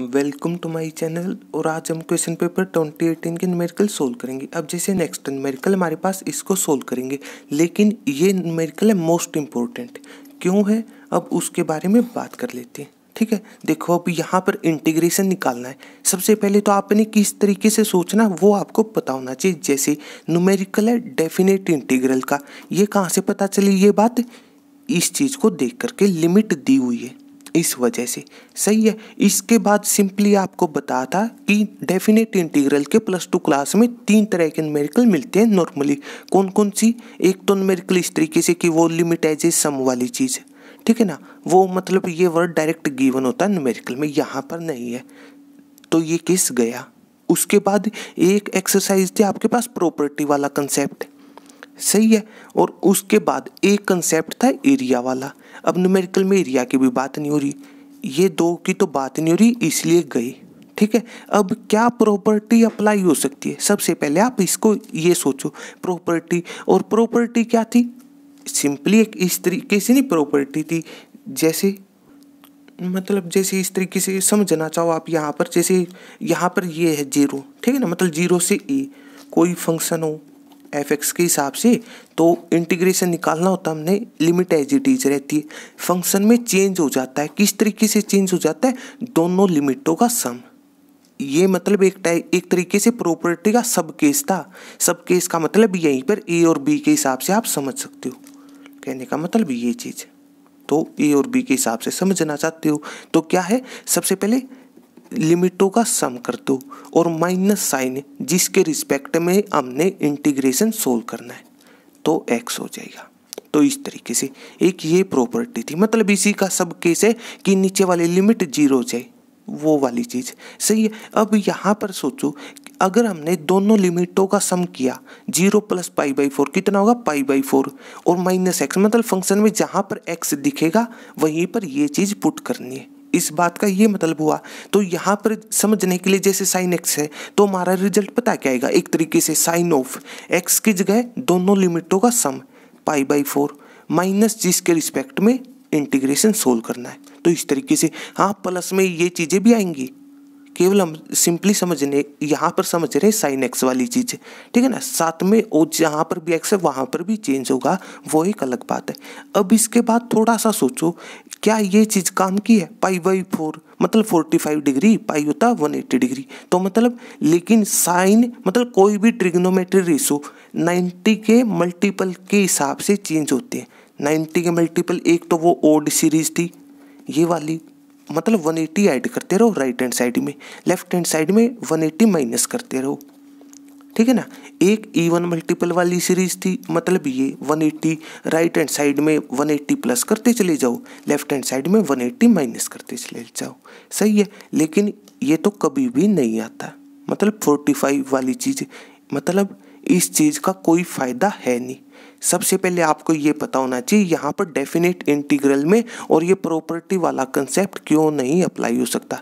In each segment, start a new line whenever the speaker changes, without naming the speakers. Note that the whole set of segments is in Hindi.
वेलकम टू माय चैनल और आज हम क्वेश्चन पेपर 2018 के न्यूमेरिकल सोल्व करेंगे अब जैसे नेक्स्ट न्यूमेरिकल हमारे पास इसको सोल्व करेंगे लेकिन ये न्यूमेरिकल है मोस्ट इम्पोर्टेंट क्यों है अब उसके बारे में बात कर लेते हैं ठीक है देखो अब यहाँ पर इंटीग्रेशन निकालना है सबसे पहले तो आपने किस तरीके से सोचना वो आपको पता होना चाहिए जैसे न्यूमेरिकल है डेफिनेट इंटीग्रल का ये कहाँ से पता चली ये बात इस चीज़ को देख करके लिमिट दी हुई है इस वजह से सही है इसके बाद सिंपली आपको बता था कि डेफिनेट इंटीग्रल के प्लस टू क्लास में तीन तरह के न्यूमेरिकल मिलते हैं नॉर्मली कौन कौन सी एक तो न्यूमेरिकल इस तरीके से कि वो लिमिट सम वाली चीज़ है ठीक है ना वो मतलब ये वर्ड डायरेक्ट गिवन होता है न्यूमेरिकल में यहाँ पर नहीं है तो ये किस गया उसके बाद एक एक्सरसाइज थी आपके पास प्रॉपर्टी वाला कंसेप्ट सही है और उसके बाद एक कंसेप्ट था एरिया वाला अब न्यूमेरिकल में एरिया की भी बात नहीं हो रही ये दो की तो बात नहीं हो रही इसलिए गई ठीक है अब क्या प्रॉपर्टी अप्लाई हो सकती है सबसे पहले आप इसको ये सोचो प्रॉपर्टी और प्रॉपर्टी क्या थी सिंपली एक इस तरीके से नहीं प्रॉपर्टी थी जैसे मतलब जैसे इस तरीके से समझना चाहो आप यहाँ पर जैसे यहाँ पर ये है जीरो ठीक है ना मतलब जीरो से ए कोई फंक्शन हो एफ एक्स के हिसाब से तो इंटीग्रेशन निकालना होता है हमने लिमिट एज इट इज रहती है फंक्शन में चेंज हो जाता है किस तरीके से चेंज हो जाता है दोनों लिमिटों का सम ये मतलब एक टाइप एक तरीके से प्रॉपर्टी का सब केस था सब केस का मतलब यहीं पर ए और बी के हिसाब से आप समझ सकते हो कहने का मतलब ये चीज़ तो ए और बी के हिसाब से समझना चाहते हो तो क्या है सबसे पहले लिमिटों का सम कर दो और माइनस साइन जिसके रिस्पेक्ट में हमने इंटीग्रेशन सोल्व करना है तो एक्स हो जाएगा तो इस तरीके से एक ये प्रॉपर्टी थी मतलब इसी का सब केस है कि नीचे वाली लिमिट जीरो हो जाए वो वाली चीज़ सही है अब यहाँ पर सोचो अगर हमने दोनों लिमिटों का सम किया zero plus pi by four कितना होगा पाई बाई फोर और माइनस एक्स मतलब फंक्शन में जहाँ पर एक्स दिखेगा वहीं पर ये चीज़ पुट करनी है इस बात का ये मतलब हुआ तो यहाँ पर समझने के लिए जैसे साइन एक्स है तो हमारा रिजल्ट पता क्या आएगा एक तरीके से साइन ऑफ एक्स की जगह दोनों लिमिटों का sum pi by four minus जिसके रिस्पेक्ट में इंटीग्रेशन सोल्व करना है तो इस तरीके से हाँ प्लस में ये चीज़ें भी आएंगी केवल हम सिंपली समझ रहे यहाँ पर समझ रहे हैं साइन एक्स वाली चीज़ ठीक है ना साथ में ओ जहाँ पर भी एक्स है वहाँ पर भी चेंज होगा वो एक अलग बात है अब इसके बाद थोड़ा सा सोचो क्या ये चीज़ काम की है पाई बाई फोर मतलब फोर्टी फाइव डिग्री पाई होता वन एट्टी डिग्री तो मतलब लेकिन साइन मतलब कोई भी ट्रिग्नोमेट्री रेशो नाइन्टी के मल्टीपल के हिसाब से चेंज होते हैं नाइन्टी के मल्टीपल एक तो वो ओड सीरीज थी ये वाली मतलब 180 ऐड करते रहो राइट हैंड साइड में लेफ्ट हैंड साइड में 180 माइनस करते रहो ठीक है ना एक इवन मल्टीपल वाली सीरीज थी मतलब ये 180 राइट हैंड साइड में 180 प्लस करते चले जाओ लेफ्ट हैंड साइड में 180 माइनस करते चले जाओ सही है लेकिन ये तो कभी भी नहीं आता मतलब 45 वाली चीज़ मतलब इस चीज़ का कोई फ़ायदा है नहीं सबसे पहले आपको ये पता होना चाहिए यहाँ पर डेफिनेट इंटीग्रल में और ये प्रॉपर्टी वाला कंसेप्ट क्यों नहीं अप्लाई हो सकता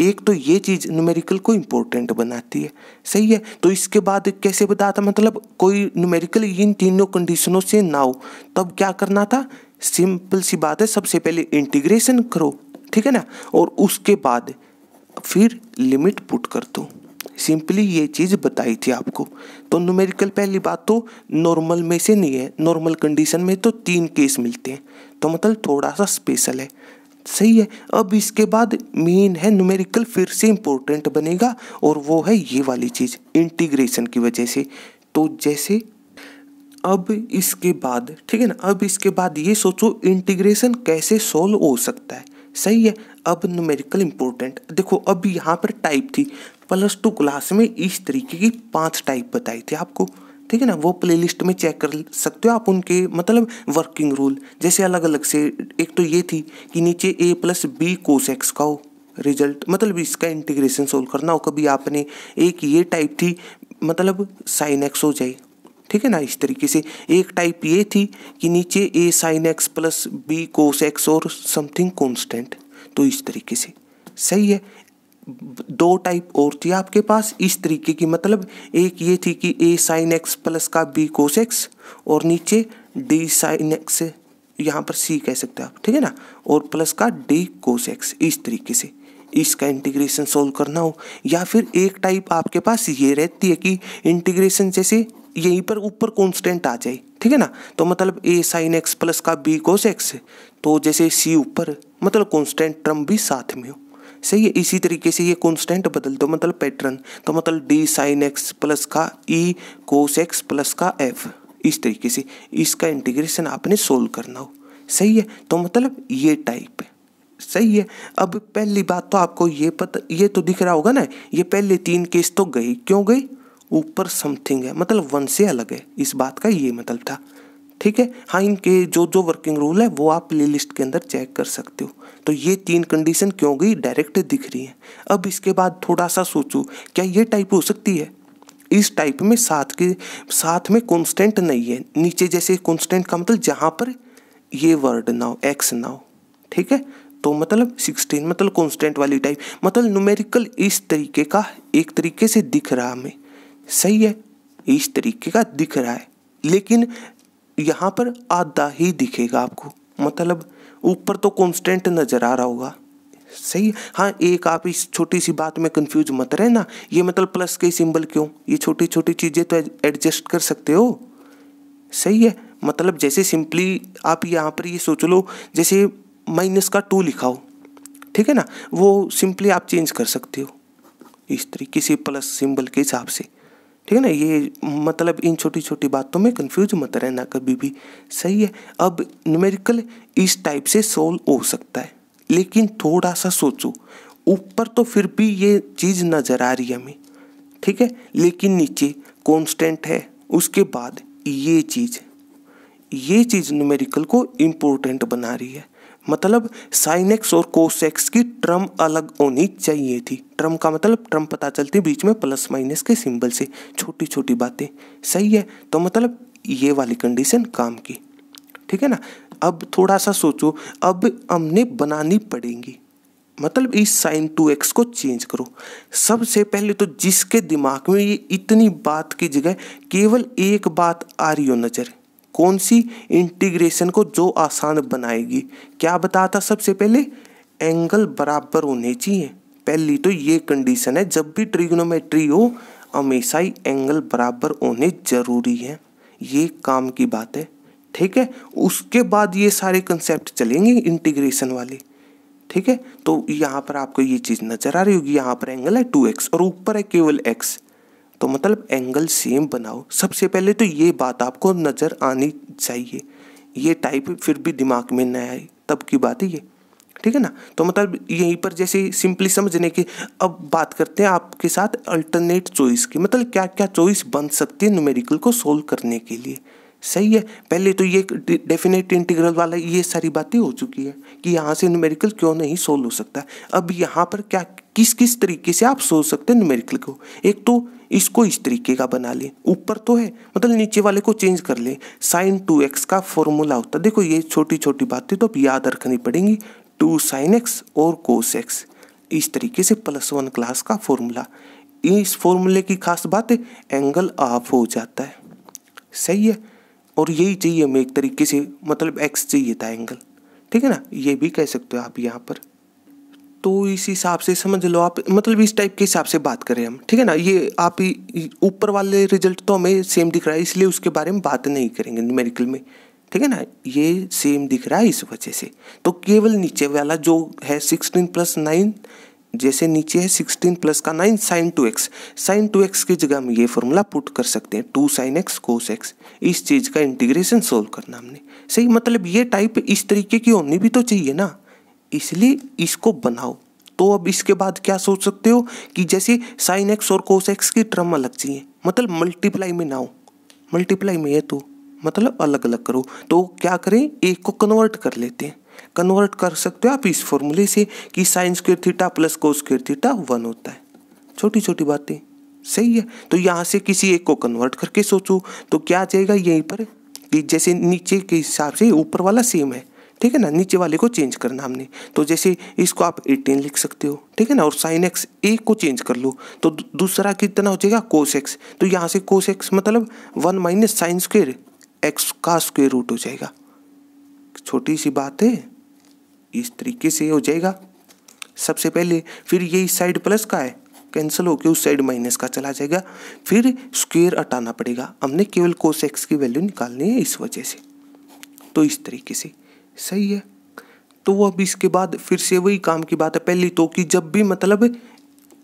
एक तो ये चीज़ न्यूमेरिकल को इम्पोर्टेंट बनाती है सही है तो इसके बाद कैसे बताता मतलब कोई न्यूमेरिकल इन तीनों कंडीशनों से ना हो तब क्या करना था सिंपल सी बात है सबसे पहले इंटीग्रेशन करो ठीक है ना और उसके बाद फिर लिमिट पुट कर दो सिंपली ये चीज़ बताई थी आपको तो न्यूमेरिकल पहली बात तो नॉर्मल में से नहीं है नॉर्मल कंडीशन में तो तीन केस मिलते हैं तो मतलब थोड़ा सा स्पेशल है सही है अब इसके बाद मेन है न्यूमेरिकल फिर से इम्पोर्टेंट बनेगा और वो है ये वाली चीज़ इंटीग्रेशन की वजह से तो जैसे अब इसके बाद ठीक है ना अब इसके बाद ये सोचो इंटीग्रेशन कैसे सोल्व हो सकता है सही है अब न्यूमेरिकल इम्पोर्टेंट देखो अब यहाँ पर टाइप थी प्लस टू क्लास में इस तरीके की पांच टाइप बताई थी आपको ठीक है ना वो प्लेलिस्ट में चेक कर सकते हो आप उनके मतलब वर्किंग रूल जैसे अलग अलग से एक तो ये थी कि नीचे ए प्लस बी एक्स का हो रिजल्ट मतलब इसका इंटीग्रेशन सोल्व करना हो कभी आपने एक ये टाइप थी मतलब साइन एक्स हो जाए ठीक है ना इस तरीके से एक टाइप ये थी कि नीचे A sine x plus B cos x और समथिंग कॉन्स्टेंट तो इस तरीके से सही है दो टाइप और थी आपके पास इस तरीके की मतलब एक ये थी कि ए साइन एक्स प्लस का बी कोस एक्स और नीचे डी साइन एक्स यहाँ पर सी कह सकते हो आप ठीक है ना और प्लस का डी कोस एक्स इस तरीके से इसका इंटीग्रेशन सोल्व करना हो या फिर एक टाइप आपके पास ये रहती है कि इंटीग्रेशन जैसे यहीं पर ऊपर कॉन्स्टेंट आ जाए ठीक है ना तो मतलब ए साइन एक्स प्लस का बी कोस एक्स तो जैसे सी ऊपर मतलब कॉन्स्टेंट ट्रम भी साथ में हो सही है इसी तरीके से ये कॉन्स्टेंट बदल दो मतलब पैटर्न तो मतलब डी साइन एक्स प्लस का ई कोस एक्स प्लस का एफ इस तरीके से इसका इंटीग्रेशन आपने सोल्व करना हो सही है तो मतलब ये टाइप है सही है अब पहली बात तो आपको ये पता ये तो दिख रहा होगा ना ये पहले तीन केस तो गई क्यों गई ऊपर समथिंग है मतलब वन से अलग है इस बात का ये मतलब था ठीक है हाँ इनके जो जो वर्किंग रूल है वो आप प्ले लिस्ट के अंदर चेक कर सकते हो तो ये तीन कंडीशन क्यों गई डायरेक्ट दिख रही है अब इसके बाद थोड़ा सा सोचो क्या ये टाइप हो सकती है इस टाइप में साथ के साथ में कॉन्स्टेंट नहीं है नीचे जैसे कॉन्स्टेंट का मतलब जहाँ पर ये वर्ड ना हो एक्स ना हो ठीक है तो मतलब सिक्सटीन मतलब कॉन्स्टेंट वाली टाइप मतलब न्यूमेरिकल इस तरीके का एक तरीके से दिख रहा हमें सही है इस तरीके का दिख रहा है लेकिन यहाँ पर आधा ही दिखेगा आपको मतलब ऊपर तो कॉन्स्टेंट नज़र आ रहा होगा सही हाँ एक आप इस छोटी सी बात में कंफ्यूज मत रहे ना ये मतलब प्लस के सिंबल क्यों ये छोटी छोटी चीज़ें तो एडजस्ट कर सकते हो सही है मतलब जैसे सिंपली आप यहाँ पर ये सोच लो जैसे माइनस का टू लिखा हो ठीक है ना वो सिंपली आप चेंज कर सकते हो इस तरीके से प्लस सिंबल के हिसाब से ठीक है ना ये मतलब इन छोटी छोटी बातों में कंफ्यूज मत रहना कभी भी सही है अब न्यूमेरिकल इस टाइप से सोल्व हो सकता है लेकिन थोड़ा सा सोचो ऊपर तो फिर भी ये चीज़ नज़र आ रही है हमें ठीक है लेकिन नीचे कॉन्स्टेंट है उसके बाद ये चीज़ ये चीज़ न्यूमेरिकल को इम्पोर्टेंट बना रही है मतलब साइन एक्स और कोसेक्स की ट्रम अलग होनी चाहिए थी ट्रम का मतलब ट्रम पता चलती बीच में प्लस माइनस के सिंबल से छोटी छोटी बातें सही है तो मतलब ये वाली कंडीशन काम की ठीक है ना अब थोड़ा सा सोचो अब हमने बनानी पड़ेगी मतलब इस साइन टू एक्स को चेंज करो सबसे पहले तो जिसके दिमाग में ये इतनी बात की जगह केवल एक बात आ रही हो नज़र कौन सी इंटीग्रेशन को जो आसान बनाएगी क्या बताता सबसे पहले एंगल बराबर होने चाहिए पहली तो ये कंडीशन है जब भी ट्रिग्नोमेट्री हो हमेशा ही एंगल बराबर होने जरूरी है ये काम की बात है ठीक है उसके बाद ये सारे कंसेप्ट चलेंगे इंटीग्रेशन वाले ठीक है तो यहाँ पर आपको ये चीज़ नज़र आ रही होगी यहाँ पर एंगल है टू एक्स और ऊपर है केवल एक्स तो मतलब एंगल सेम बनाओ सबसे पहले तो ये बात आपको नज़र आनी चाहिए ये टाइप फिर भी दिमाग में न आए तब की बात है ये ठीक है ना तो मतलब यहीं पर जैसे सिंपली समझने की अब बात करते हैं आपके साथ अल्टरनेट चॉइस की मतलब क्या क्या चॉइस बन सकती है न्यूमेरिकल को सोल्व करने के लिए सही है पहले तो ये डेफिनेट इंटीग्रल वाला ये सारी बातें हो चुकी है कि यहाँ से न्यूमेरिकल क्यों नहीं सोल्व हो सकता अब यहाँ पर क्या किस किस तरीके से आप सोच सकते हैं न्यूमेरिकल को एक तो इसको इस तरीके का बना लें ऊपर तो है मतलब नीचे वाले को चेंज कर लें साइन टू एक्स का फॉर्मूला होता है देखो ये छोटी छोटी बातें तो अब याद रखनी पड़ेंगी टू साइन एक्स और कोस एक्स इस तरीके से प्लस वन क्लास का फॉर्मूला इस फॉर्मूले की खास बात है एंगल ऑफ हो जाता है सही है और यही चाहिए हमें एक तरीके से मतलब एक्स चाहिए था एंगल ठीक है ना ये भी कह सकते हो आप यहाँ पर तो इस हिसाब से समझ लो आप मतलब इस टाइप के हिसाब से बात करें हम ठीक है ना ये आप ऊपर वाले रिजल्ट तो हमें सेम दिख रहा है इसलिए उसके बारे में बात नहीं करेंगे न्यूमेरिकल में ठीक है ना ये सेम दिख रहा है इस वजह से तो केवल नीचे वाला जो है सिक्सटीन प्लस नाइन जैसे नीचे है सिक्सटीन प्लस का nine sine two x sine two x की जगह हम ये फॉर्मूला पुट कर सकते हैं two sine x cos x इस चीज़ का इंटीग्रेशन सोल्व करना हमने सही मतलब ये टाइप इस तरीके की होनी भी तो चाहिए ना इसलिए इसको बनाओ तो अब इसके बाद क्या सोच सकते हो कि जैसे साइन एक्स और कोस एक्स की ट्रम अलग चाहिए मतलब मल्टीप्लाई में ना हो मल्टीप्लाई में है तो मतलब अलग अलग करो तो क्या करें एक को कन्वर्ट कर लेते हैं कन्वर्ट कर सकते हो आप इस फॉर्मूले से कि sine square theta plus cos square theta one होता है छोटी छोटी बातें सही है तो यहाँ से किसी एक को कन्वर्ट करके सोचो तो क्या आ जाएगा यहीं पर कि जैसे नीचे के हिसाब से ऊपर वाला सेम है ठीक है ना नीचे वाले को चेंज करना हमने तो जैसे इसको आप एटीन लिख सकते हो ठीक है ना और साइन एक्स ए को चेंज कर लो तो दूसरा कितना हो जाएगा कोस एक्स तो यहाँ से कोस एक्स मतलब one minus sine square x का स्क्वेयर रूट हो जाएगा छोटी सी बात है इस तरीके से हो जाएगा सबसे पहले फिर ये इस साइड प्लस का है कैंसिल होकर उस साइड माइनस का चला जाएगा फिर स्क्वेयर हटाना पड़ेगा हमने केवल कोस एक्स की वैल्यू निकालनी है इस वजह से तो इस तरीके से सही है तो अब इसके बाद फिर से वही काम की बात है पहली तो कि जब भी मतलब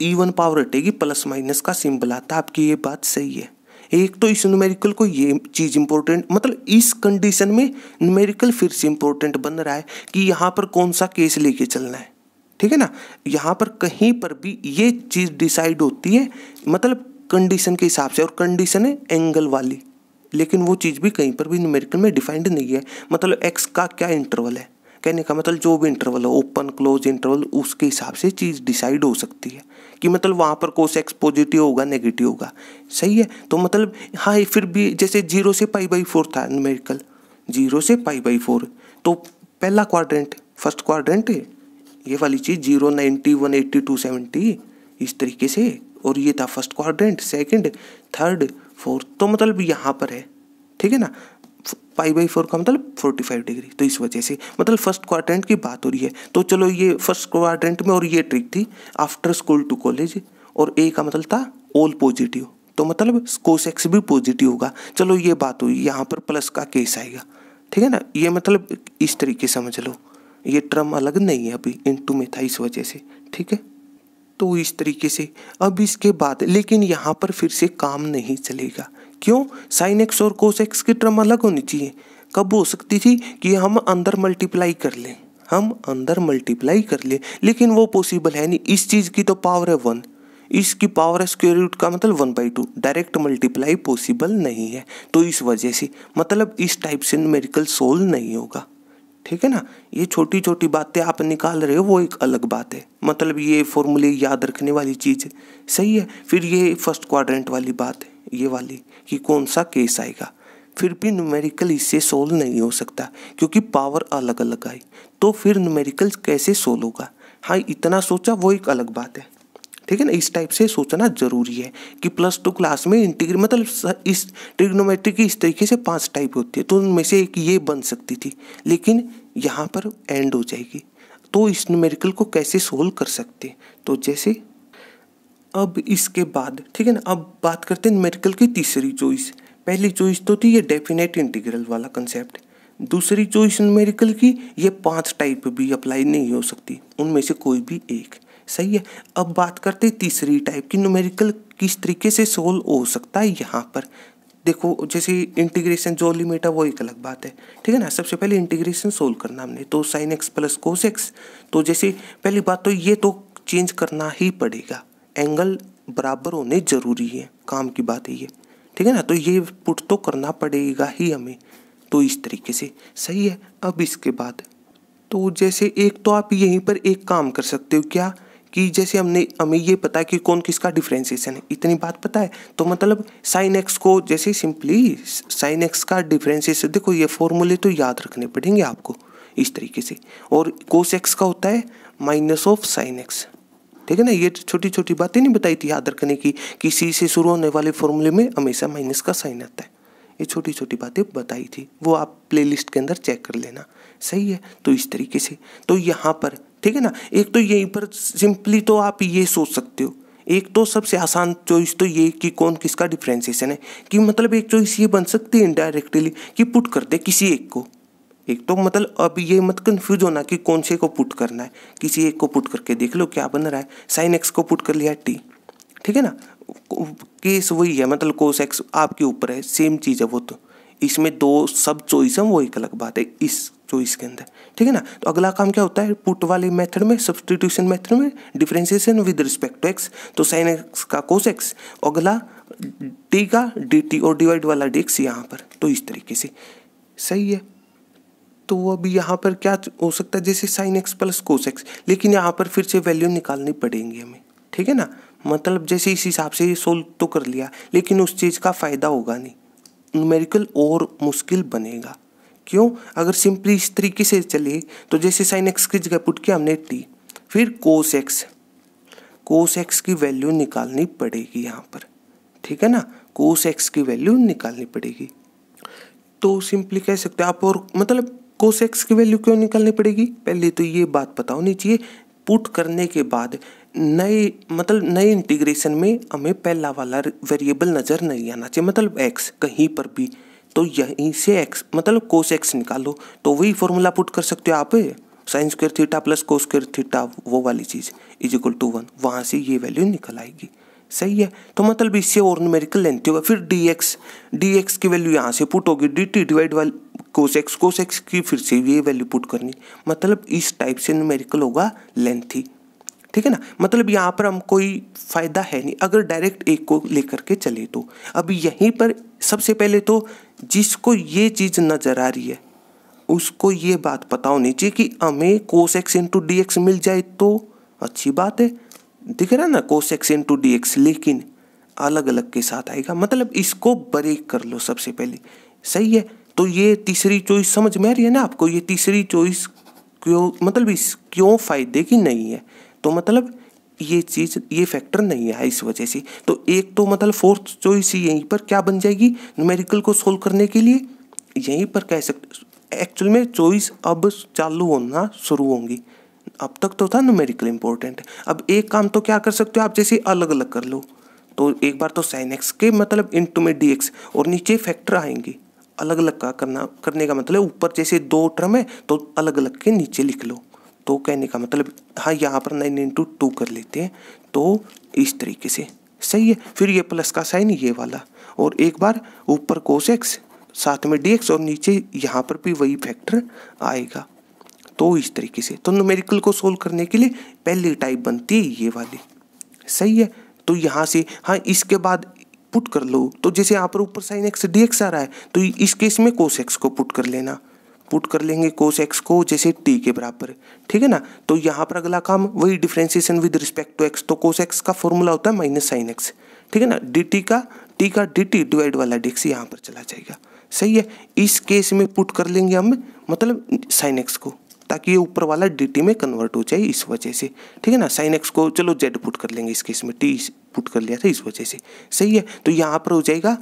ईवन e पावर हटेगी प्लस माइनस का सिंबल आता है आपकी ये बात सही है एक तो इस न्यूमेरिकल को ये चीज़ इंपॉर्टेंट मतलब इस कंडीशन में न्यूमेरिकल फिर से इंपॉर्टेंट बन रहा है कि यहाँ पर कौन सा केस लेके चलना है ठीक है ना यहाँ पर कहीं पर भी ये चीज़ डिसाइड होती है मतलब कंडीशन के हिसाब से और कंडीशन है एंगल वाली लेकिन वो चीज़ भी कहीं पर भी न्यूमेरिकल में डिफाइंड नहीं है मतलब एक्स का क्या इंटरवल है कहने का मतलब जो भी इंटरवल हो ओपन क्लोज इंटरवल उसके हिसाब से चीज़ डिसाइड हो सकती है कि मतलब वहाँ पर कोस एक्स पॉजिटिव होगा नेगेटिव होगा सही है तो मतलब हाँ फिर भी जैसे जीरो से पाई बाई फोर था न्यूमेरिकल जीरो से पाई बाई फोर तो पहला क्वाड्रेंट फर्स्ट क्वाड्रेंट ये वाली चीज़ zero ninety one eighty two seventy इस तरीके से और ये था first quadrant second third four तो मतलब यहाँ पर है ठीक है ना पाई बाई फोर का मतलब फोर्टी फाइव डिग्री तो इस वजह से मतलब फर्स्ट क्वाड्रेंट की बात हो रही है तो चलो ये फर्स्ट क्वारेंट में और ये ट्रिक थी आफ्टर स्कूल टू कॉलेज और ए का मतलब था ऑल पॉजिटिव तो मतलब कोस एक्स भी पॉजिटिव होगा चलो ये बात हुई यहाँ पर प्लस का केस आएगा ठीक है ना ये मतलब इस तरीके समझ लो ये टर्म अलग नहीं है अभी इन टू में था इस वजह से ठीक है तो इस तरीके से अब इसके बाद लेकिन यहाँ पर फिर से काम नहीं चलेगा क्यों साइन एक्स और कोस एक्स की टर्म अलग होनी चाहिए कब हो सकती थी कि हम अंदर मल्टीप्लाई कर लें हम अंदर मल्टीप्लाई कर लें लेकिन वो पॉसिबल है नहीं इस चीज़ की तो पावर है वन इसकी पावर स्क्वेयर रूट का मतलब one by two direct multiply possible नहीं है तो इस वजह से मतलब इस टाइप से न्यूमेरिकल सोल्व नहीं होगा ठीक है ना ये छोटी छोटी बातें आप निकाल रहे हो वो एक अलग बात है मतलब ये फॉर्मूले याद रखने वाली चीज़ है सही है फिर ये फर्स्ट क्वाड्रेंट वाली बात है ये वाली कि कौन सा केस आएगा फिर भी न्यूमेरिकल इससे सोल्व नहीं हो सकता क्योंकि पावर अलग अलग आई तो फिर न्यूमेरिकल कैसे सोल्व होगा हाँ इतना सोचा वो एक अलग बात है ठीक है ना इस टाइप से सोचना जरूरी है कि प्लस टू क्लास में इंटीग्र मतलब इस ट्रिग्नोमेट्री की इस तरीके से पांच टाइप होती है तो उनमें से एक ये बन सकती थी लेकिन यहाँ पर एंड हो जाएगी तो इस न्यूमेरिकल को कैसे सोल्व कर सकते तो जैसे अब इसके बाद ठीक है ना अब बात करते हैं न्यूमेरिकल की तीसरी चॉइस पहली चॉइस तो थी ये डेफिनेट इंटीग्रल वाला कंसेप्ट दूसरी चॉइस न्यूमेरिकल की ये पांच टाइप भी अप्लाई नहीं हो सकती उनमें से कोई भी एक सही है अब बात करते तीसरी टाइप की न्यूमेरिकल किस तरीके से सोल्व हो सकता है यहाँ पर देखो जैसे इंटीग्रेशन जो लिमिट है वो एक अलग बात है ठीक है ना सबसे पहले इंटीग्रेशन सोल्व करना हमने तो sine x plus cos x तो जैसे पहली बात तो ये तो चेंज करना ही पड़ेगा एंगल बराबर होने जरूरी है काम की बात है ये ठीक है ना तो ये पुट तो करना पड़ेगा ही हमें तो इस तरीके से सही है अब इसके बाद तो जैसे एक तो आप यहीं पर एक काम कर सकते हो क्या कि जैसे हमने हमें ये पता है कि कौन किसका डिफ्रेंसिएशन है इतनी बात पता है तो मतलब साइन एक्स को जैसे सिंपली साइन एक्स का डिफ्रेंसिएशन देखो ये फॉर्मूले तो याद रखने पड़ेंगे आपको इस तरीके से और कोस एक्स का होता है माइनस ऑफ साइन एक्स ठीक है ना ये छोटी छोटी बातें नहीं बताई थी याद रखने की कि सी से शुरू होने वाले फॉर्मूले में हमेशा माइनस का साइन आता है ये छोटी छोटी बातें बताई थी वो आप प्लेलिस्ट के अंदर चेक कर लेना सही है तो इस तरीके से तो यहाँ पर ठीक है ना एक तो यहीं पर सिंपली तो आप ये सोच सकते हो एक तो सबसे आसान चॉइस तो ये कि कौन किसका डिफ्रेंसिएशन है कि मतलब एक चॉइस ये बन सकती है इनडायरेक्टली कि पुट कर दे किसी एक को एक तो मतलब अब ये मत कंफ्यूज होना कि कौन से को पुट करना है किसी एक को पुट करके देख लो क्या बन रहा है साइन एक्स को पुट कर लिया टी ठीक है ना केस वही है मतलब कोस एक्स आपके ऊपर है सेम चीज़ है वो तो इसमें दो सब चॉइस हैं वो एक अलग बात है इस चॉइस के अंदर ठीक है ना तो अगला काम क्या होता है पुट वाले मेथड में सब्सटीट्यूशन मेथड में differentiation with respect to x तो साइन एक्स का कोस एक्स अगला टी का डी टी और डिवाइड वाला डी एक्स यहाँ पर तो इस तरीके से सही है तो अभी यहाँ पर क्या हो सकता है जैसे sine x plus cos x लेकिन यहाँ पर फिर से वैल्यू निकालनी पड़ेंगी हमें ठीक है ना मतलब जैसे इस हिसाब से ये सोल्व तो कर लिया लेकिन उस चीज़ का फ़ायदा होगा नहीं न्यूमेरिकल और मुश्किल बनेगा क्यों अगर सिंपली इस तरीके से चले तो जैसे साइन एक्स की जगह पुट किया हमने टी फिर कोस एक्स कोस एक्स की वैल्यू निकालनी पड़ेगी यहाँ पर ठीक है ना कोस एक्स की वैल्यू निकालनी पड़ेगी तो सिंपली कह सकते हैं आप और मतलब कोस एक्स की वैल्यू क्यों निकालनी पड़ेगी पहले तो ये बात पता होनी चाहिए पुट करने के बाद नए मतलब नए इंटीग्रेशन में हमें पहला वाला वेरिएबल नज़र नहीं आना चाहिए मतलब एक्स कहीं पर भी तो यहीं से एक्स मतलब कोस एक्स निकालो तो वही फॉर्मूला पुट कर सकते हो आप sine square theta plus cos square theta वो वाली चीज़ इज इक्वल टू वन वहाँ से ये वैल्यू निकल आएगी सही है तो मतलब इससे और न्यूमेरिकल लेंथ होगा फिर डी एक्स डी एक्स की वैल्यू यहाँ से पुट होगी डी टी डिवाइड वाली कोश एक्स की फिर से ये वैल्यू पुट करनी मतलब इस टाइप से न्यूमेरिकल होगा लेंथी ठीक है ना मतलब यहाँ पर हम कोई फ़ायदा है नहीं अगर डायरेक्ट एक को लेकर के चले तो अब यहीं पर सबसे पहले तो जिसको ये चीज़ नज़र आ रही है उसको ये बात पता होनी चाहिए कि हमें cos x into d x मिल जाए तो अच्छी बात है दिख रहा ना cos x into d x लेकिन अलग अलग के साथ आएगा मतलब इसको ब्रेक कर लो सबसे पहले सही है तो ये तीसरी चॉइस समझ में आ रही है ना आपको ये तीसरी चॉइस क्यों मतलब इस क्यों फ़ायदे की नहीं है तो मतलब ये चीज़ ये फैक्टर नहीं है इस वजह से तो एक तो मतलब फोर्थ चॉइस यहीं पर क्या बन जाएगी न्यूमेरिकल को सोल्व करने के लिए यहीं पर कह सकते एक्चुअल में चॉइस अब चालू होना शुरू होंगी अब तक तो था न्यूमेरिकल इंपॉर्टेंट अब एक काम तो क्या कर सकते हो आप जैसे अलग अलग कर लो तो एक बार तो साइन एक्स के मतलब इंटू में डी एक्स और नीचे फैक्टर आएंगे अलग अलग का करना करने का मतलब ऊपर जैसे दो टर्म है तो अलग अलग के नीचे लिख लो तो कहने का मतलब हाँ यहाँ पर नाइन इंटू टू कर लेते हैं तो इस तरीके से सही है फिर ये प्लस का साइन ये वाला और एक बार ऊपर कोस एक्स साथ में डी एक्स और नीचे यहाँ पर भी वही फैक्टर आएगा तो इस तरीके से तो न्यूमेरिकल को सोल्व करने के लिए पहली टाइप बनती है ये वाली सही है तो यहाँ से हाँ इसके बाद पुट कर लो तो जैसे यहाँ पर ऊपर साइन एक्स डी एक्स आ रहा है तो इस केस में कोस एक्स को पुट कर लेना पुट कर लेंगे कोस एक्स को जैसे टी के बराबर ठीक है ना तो यहाँ पर अगला काम वही differentiation with respect to x तो कोस एक्स का फॉर्मूला होता है माइनस साइन एक्स ठीक है ना डी टी का टी का डी टी डिवाइड वाला डिक्स यहाँ पर चला जाएगा सही है इस केस में पुट कर लेंगे हम मतलब साइन एक्स को ताकि ये ऊपर वाला डी में कन्वर्ट हो जाए इस वजह से ठीक है ना साइन एक्स को चलो जेड पुट कर लेंगे इस केस में टी पुट कर लिया था इस वजह से सही है तो यहाँ पर हो जाएगा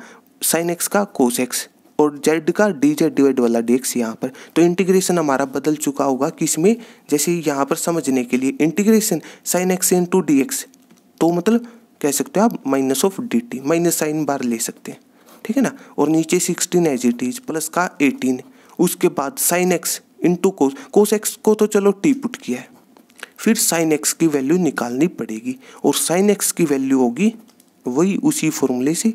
साइन एक्स का कोस एक्स और जेड का डी जेड डिवाइड वाला डी एक्स यहाँ पर तो इंटीग्रेशन हमारा बदल चुका होगा कि इसमें जैसे यहाँ पर समझने के लिए integration sine x into d x तो मतलब कह सकते हो आप minus of d t minus sine बार ले सकते हैं ठीक है ना और नीचे sixteen as it is plus का एटीन उसके बाद sine x into cos cos x को तो चलो टी पुट किया है फिर साइन एक्स की वैल्यू निकालनी पड़ेगी और साइन एक्स की वैल्यू होगी वही उसी फॉर्मूले से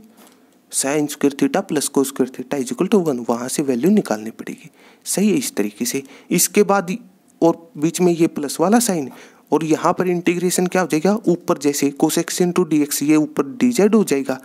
sine square theta plus cos square theta is equal to one वहाँ से वैल्यू निकालनी पड़ेगी सही है इस तरीके से इसके बाद और बीच में ये प्लस वाला साइन और यहाँ पर इंटीग्रेशन क्या हो जाएगा ऊपर जैसे cos x into d x ये ऊपर डी जेड हो जाएगा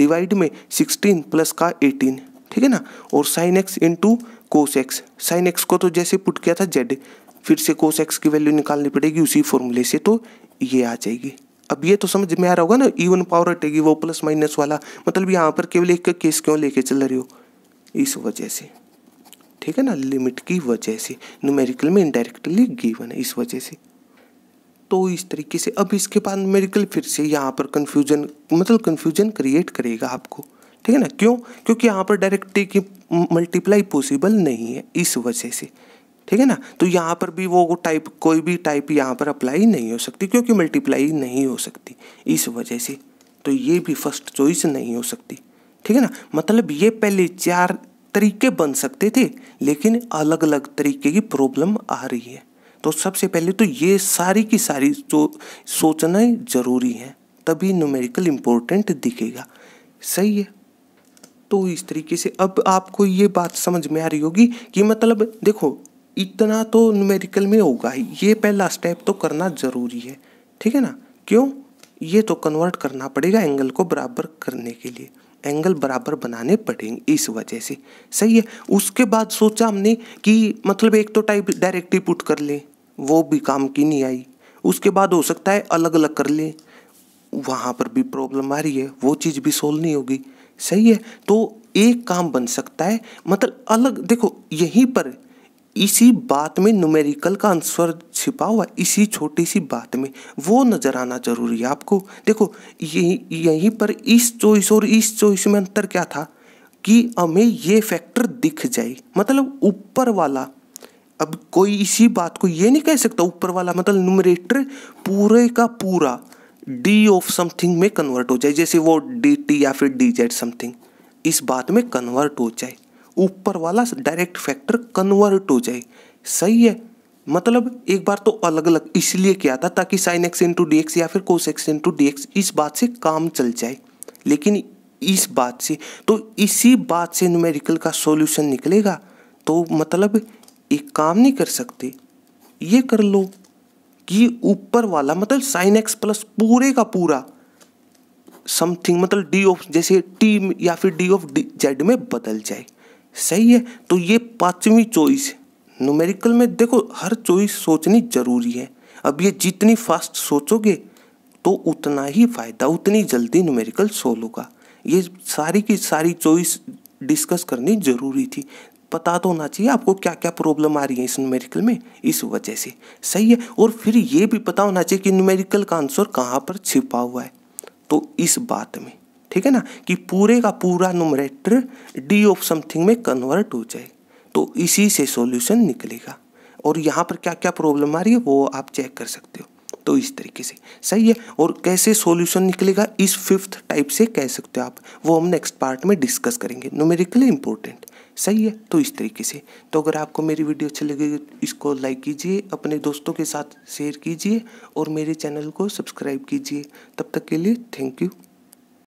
डिवाइड में सिक्सटीन प्लस का एटीन ठीक है ना और sine x into cos x sine x को तो जैसे पुट किया था जेड फिर से कोस एक्स की वैल्यू निकालनी पड़ेगी उसी फॉर्मूले से तो ये आ जाएगी अब ये तो समझ में आ रहा होगा ना इवन पावर हटेगी वो प्लस माइनस वाला मतलब यहाँ पर केवल एक केस क्यों लेके चल रहे हो इस वजह से ठीक है ना लिमिट की वजह से न्यूमेरिकल में इनडायरेक्टली गिवन है इस वजह से तो इस तरीके से अब इसके बाद न्यूमेरिकल फिर से यहाँ पर कन्फ्यूजन मतलब कन्फ्यूजन क्रिएट करेगा आपको ठीक है ना क्यों क्योंकि यहाँ पर डायरेक्ट टी की मल्टीप्लाई पॉसिबल नहीं है इस वजह से ठीक है ना तो यहाँ पर भी वो टाइप कोई भी टाइप यहाँ पर अप्लाई नहीं हो सकती क्योंकि मल्टीप्लाई नहीं हो सकती इस वजह से तो ये भी फर्स्ट चॉइस नहीं हो सकती ठीक है ना मतलब ये पहले चार तरीके बन सकते थे लेकिन अलग अलग तरीके की प्रॉब्लम आ रही है तो सबसे पहले तो ये सारी की सारी जो सोचना जरूरी है तभी न्यूमेरिकल इम्पोर्टेंट दिखेगा सही है तो इस तरीके से अब आपको ये बात समझ में आ रही होगी कि मतलब देखो इतना तो न्यूमेरिकल में होगा ही ये पहला स्टेप तो करना ज़रूरी है ठीक है ना क्यों ये तो कन्वर्ट करना पड़ेगा एंगल को बराबर करने के लिए एंगल बराबर बनाने पड़ेंगे इस वजह से सही है उसके बाद सोचा हमने कि मतलब एक तो टाइप डायरेक्ट ही पुट कर ले वो भी काम की नहीं आई उसके बाद हो सकता है अलग अलग कर ले वहाँ पर भी प्रॉब्लम आ रही है वो चीज़ भी सोल्व नहीं होगी सही है तो एक काम बन सकता है मतलब अलग देखो यहीं पर इसी बात में न्यूमेरिकल का आंसर छिपा हुआ इसी छोटी सी बात में वो नज़र आना जरूरी है आपको देखो यही यहीं पर इस चॉइस और इस चॉइस में अंतर क्या था कि हमें ये फैक्टर दिख जाए मतलब ऊपर वाला अब कोई इसी बात को ये नहीं कह सकता ऊपर वाला मतलब न्यूमरेटर पूरे का पूरा डी ऑफ समथिंग में कन्वर्ट हो जाए जैसे वो डी टी या फिर डी जेड समथिंग इस बात में कन्वर्ट हो जाए ऊपर वाला डायरेक्ट फैक्टर कन्वर्ट हो जाए सही है मतलब एक बार तो अलग अलग इसलिए किया था ताकि sine x into d x या फिर cos x into d x इस बात से काम चल जाए लेकिन इस बात से तो इसी बात से न्यूमेरिकल का सॉल्यूशन निकलेगा तो मतलब एक काम नहीं कर सकते ये कर लो ये ऊपर वाला मतलब साइन एक्स प्लस पूरे का पूरा समथिंग मतलब डी ऑफ जैसे टी या फिर डी ऑफ डी जेड में बदल जाए सही है तो ये पांचवी चॉइस न्यूमेरिकल में देखो हर चॉइस सोचनी जरूरी है अब ये जितनी फास्ट सोचोगे तो उतना ही फायदा उतनी जल्दी न्यूमेरिकल सोल्व होगा ये सारी की सारी चॉइस डिस्कस करनी जरूरी थी पता तो होना चाहिए आपको क्या क्या प्रॉब्लम आ रही है इस न्यूमेरिकल में इस वजह से सही है और फिर ये भी पता होना चाहिए कि न्यूमेरिकल का आंसर कहाँ पर छिपा हुआ है तो इस बात में ठीक है ना कि पूरे का पूरा नोमरेटर डी ऑफ समथिंग में कन्वर्ट हो जाए तो इसी से सॉल्यूशन निकलेगा और यहाँ पर क्या क्या प्रॉब्लम आ रही है वो आप चेक कर सकते हो तो इस तरीके से सही है और कैसे सॉल्यूशन निकलेगा इस फिफ्थ टाइप से कह सकते हो आप वो हम नेक्स्ट पार्ट में डिस्कस करेंगे न्यूमेरिकली इंपॉर्टेंट सही है तो इस तरीके से तो अगर आपको मेरी वीडियो अच्छी लगे इसको लाइक कीजिए अपने दोस्तों के साथ शेयर कीजिए और मेरे चैनल को सब्सक्राइब कीजिए तब तक के लिए थैंक यू